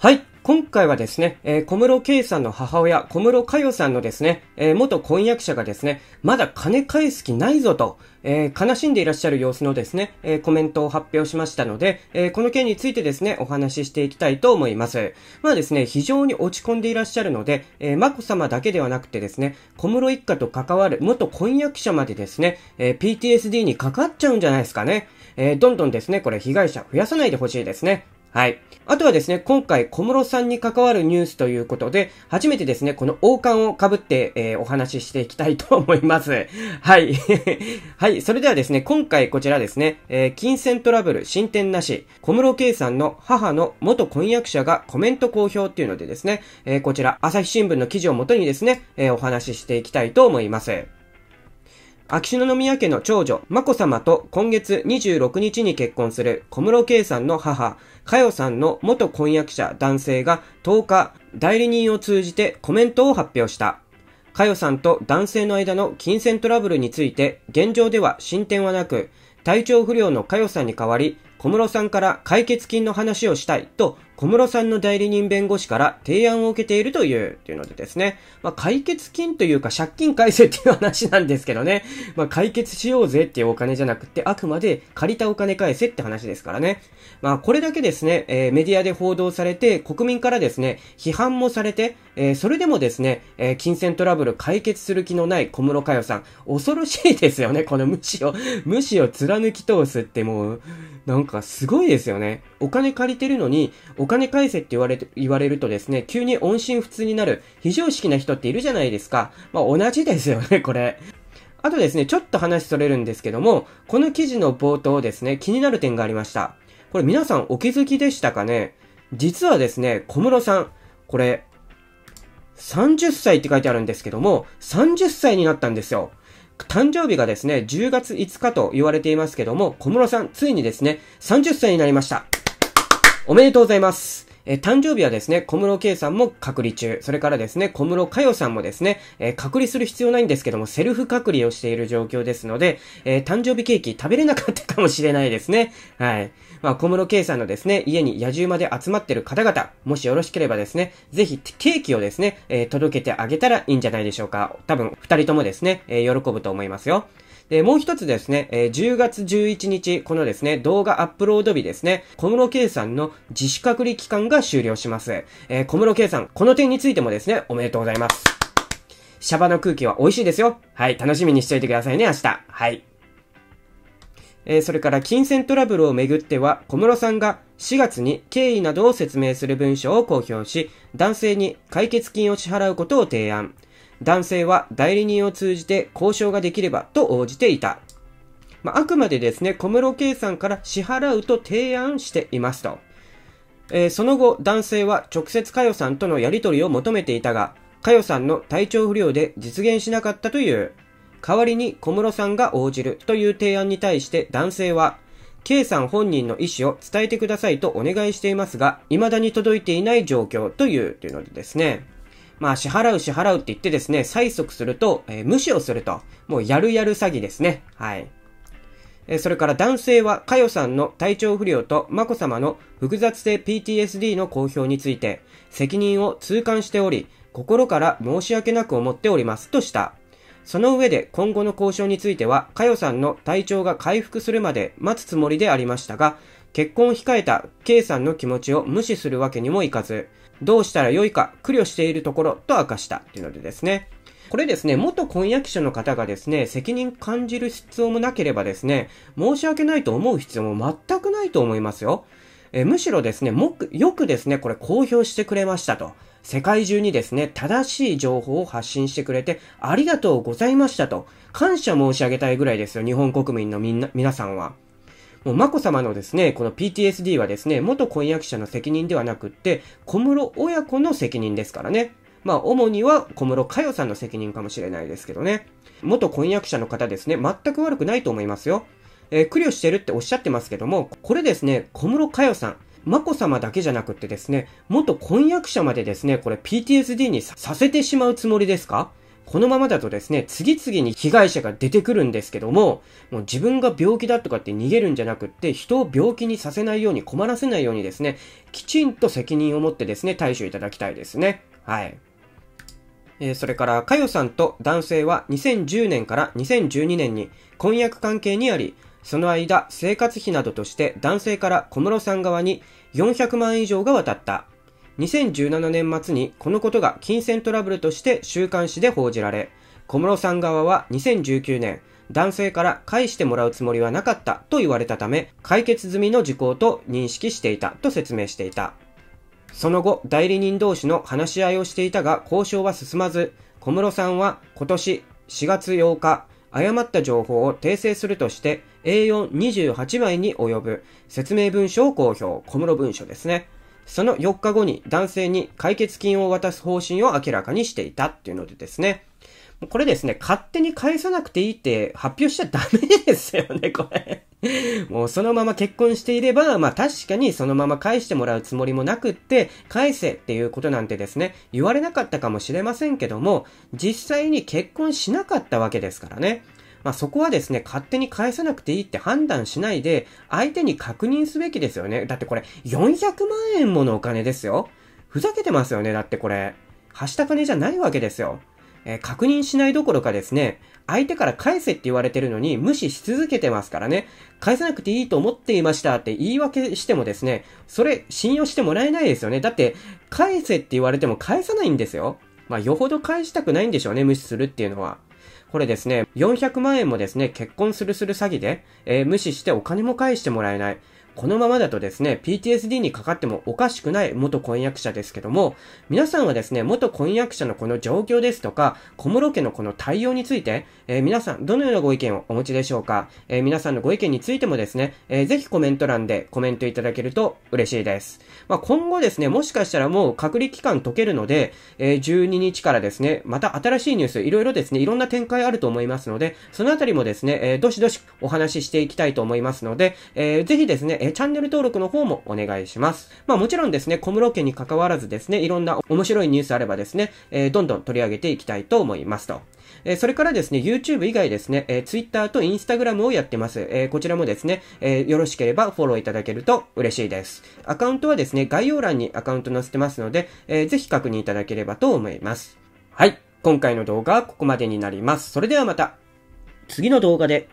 はい。今回はですね、えー、小室圭さんの母親、小室佳代さんのですね、えー、元婚約者がですね、まだ金返す気ないぞと、えー、悲しんでいらっしゃる様子のですね、えコメントを発表しましたので、えこの件についてですね、お話ししていきたいと思います。まあですね、非常に落ち込んでいらっしゃるので、えー、眞子さまだけではなくてですね、小室一家と関わる元婚約者までですね、え PTSD にかかっちゃうんじゃないですかね。えどんどんですね、これ被害者増やさないでほしいですね。はい。あとはですね、今回小室さんに関わるニュースということで、初めてですね、この王冠を被って、えー、お話ししていきたいと思います。はい。はい。それではですね、今回こちらですね、えー、金銭トラブル進展なし、小室圭さんの母の元婚約者がコメント公表っていうのでですね、えー、こちら、朝日新聞の記事をもとにですね、えお話ししていきたいと思います。秋篠宮家の長女、眞子さまと今月26日に結婚する小室圭さんの母、佳代さんの元婚約者男性が10日、代理人を通じてコメントを発表した。佳代さんと男性の間の金銭トラブルについて、現状では進展はなく、体調不良の佳代さんに代わり、小室さんから解決金の話をしたいと小室さんの代理人弁護士から提案を受けているという、というのでですね、まあ、解決金というか借金返せっていう話なんですけどね、まあ、解決しようぜっていうお金じゃなくて、あくまで借りたお金返せって話ですからね。まあ、これだけですね、えー、メディアで報道されて、国民からですね、批判もされて、えー、それでもですね、えー、金銭トラブル解決する気のない小室佳代さん、恐ろしいですよね、この無視を、無視を貫き通すってもう、なんかすごいですよね。お金借りてるのに、お金返せって言われて、言われるとですね、急に音信不通になる非常識な人っているじゃないですか。まあ、同じですよね、これ。あとですね、ちょっと話それるんですけども、この記事の冒頭ですね、気になる点がありました。これ皆さんお気づきでしたかね実はですね、小室さん、これ、30歳って書いてあるんですけども、30歳になったんですよ。誕生日がですね、10月5日と言われていますけども、小室さん、ついにですね、30歳になりました。おめでとうございます。え誕生日はですね、小室圭さんも隔離中、それからですね、小室佳代さんもですね、えー、隔離する必要ないんですけども、セルフ隔離をしている状況ですので、えー、誕生日ケーキ食べれなかったかもしれないですね。はい。まあ、小室圭さんのですね、家に野獣まで集まってる方々、もしよろしければですね、ぜひケーキをですね、えー、届けてあげたらいいんじゃないでしょうか。多分、二人ともですね、え喜ぶと思いますよ。で、もう一つですね、えー、10月11日、このですね、動画アップロード日ですね、小室圭さんの自主隔離期間が終了します。えー、小室圭さん、この点についてもですね、おめでとうございます。シャバの空気は美味しいですよ。はい、楽しみにしておいてくださいね、明日。はい。えー、それから金銭トラブルをめぐっては、小室さんが4月に経緯などを説明する文書を公表し、男性に解決金を支払うことを提案。男性は代理人を通じて交渉ができればと応じていた。まあ、あくまでですね、小室圭さんから支払うと提案していますと。えー、その後、男性は直接佳代さんとのやり取りを求めていたが、佳代さんの体調不良で実現しなかったという。代わりに小室さんが応じるという提案に対して男性は、K さん本人の意思を伝えてくださいとお願いしていますが、未だに届いていない状況という、というのでですね。まあ、支払う支払うって言ってですね、催促すると、えー、無視をすると。もう、やるやる詐欺ですね。はい。えそれから男性は、佳代さんの体調不良と、眞子さまの複雑性 PTSD の公表について、責任を痛感しており、心から申し訳なく思っております、とした。その上で今後の交渉については、佳代さんの体調が回復するまで待つつもりでありましたが、結婚を控えた K さんの気持ちを無視するわけにもいかず、どうしたらよいか苦慮しているところと明かしたというのでですね。これですね、元婚約者の方がですね、責任感じる必要もなければですね、申し訳ないと思う必要も全くないと思いますよ。えむしろですね、もく、よくですね、これ公表してくれましたと。世界中にですね、正しい情報を発信してくれて、ありがとうございましたと。感謝申し上げたいぐらいですよ、日本国民のみんな、皆さんは。もう、眞子さまのですね、この PTSD はですね、元婚約者の責任ではなくって、小室親子の責任ですからね。まあ、主には小室佳代さんの責任かもしれないですけどね。元婚約者の方ですね、全く悪くないと思いますよ。えー、苦慮してるっておっしゃってますけども、これですね、小室佳代さん、眞子さまだけじゃなくってですね、元婚約者までですね、これ PTSD にさせてしまうつもりですかこのままだとですね、次々に被害者が出てくるんですけども、もう自分が病気だとかって逃げるんじゃなくって、人を病気にさせないように困らせないようにですね、きちんと責任を持ってですね、対処いただきたいですね。はい。えー、それから、かよさんと男性は2010年から2012年に婚約関係にあり、その間、生活費などとして男性から小室さん側に400万以上が渡った。2017年末にこのことが金銭トラブルとして週刊誌で報じられ、小室さん側は2019年、男性から返してもらうつもりはなかったと言われたため、解決済みの事項と認識していたと説明していた。その後、代理人同士の話し合いをしていたが交渉は進まず、小室さんは今年4月8日、誤った情報を訂正するとして A428 枚に及ぶ説明文書を公表、小室文書ですね。その4日後に男性に解決金を渡す方針を明らかにしていたっていうのでですね、これですね、勝手に返さなくていいって発表しちゃダメですよね、これ。もうそのまま結婚していれば、まあ確かにそのまま返してもらうつもりもなくって、返せっていうことなんてですね、言われなかったかもしれませんけども、実際に結婚しなかったわけですからね。まあ、そこはですね、勝手に返さなくていいって判断しないで、相手に確認すべきですよね。だってこれ、400万円ものお金ですよ。ふざけてますよね、だってこれ。はした金じゃないわけですよ。えー、確認しないどころかですね、相手から返せって言われてるのに無視し続けてますからね、返さなくていいと思っていましたって言い訳してもですね、それ信用してもらえないですよね。だって、返せって言われても返さないんですよ。まあ、よほど返したくないんでしょうね、無視するっていうのは。これですね、400万円もですね、結婚するする詐欺で、えー、無視してお金も返してもらえない。このままだとですね、PTSD にかかってもおかしくない元婚約者ですけども、皆さんはですね、元婚約者のこの状況ですとか、小室家のこの対応について、えー、皆さんどのようなご意見をお持ちでしょうか、えー、皆さんのご意見についてもですね、えー、ぜひコメント欄でコメントいただけると嬉しいです。まあ、今後ですね、もしかしたらもう隔離期間解けるので、え12日からですね、また新しいニュース、いろいろですね、いろんな展開あると思いますので、そのあたりもですね、えどしどしお話ししていきたいと思いますので、えー、ぜひですね、えチャンネル登録の方もお願いします。まあもちろんですね、小室家に関わらずですね、いろんな面白いニュースあればですね、えどんどん取り上げていきたいと思いますと。えそれからですね、YouTube 以外ですね、え Twitter と Instagram をやってます。えこちらもですね、えよろしければフォローいただけると嬉しいです。アカウントはですね、概要欄にアカウント載せてますので、えー、ぜひ確認いただければと思います。はい。今回の動画はここまでになります。それではまた、次の動画で。